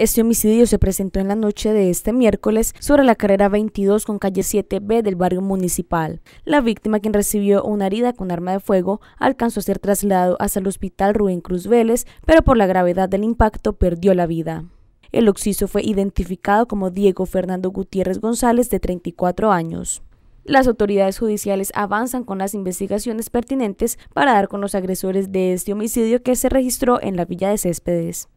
Este homicidio se presentó en la noche de este miércoles sobre la carrera 22 con calle 7B del barrio municipal. La víctima, quien recibió una herida con arma de fuego, alcanzó a ser trasladado hasta el hospital Rubén Cruz Vélez, pero por la gravedad del impacto perdió la vida. El occiso fue identificado como Diego Fernando Gutiérrez González, de 34 años. Las autoridades judiciales avanzan con las investigaciones pertinentes para dar con los agresores de este homicidio que se registró en la Villa de Céspedes.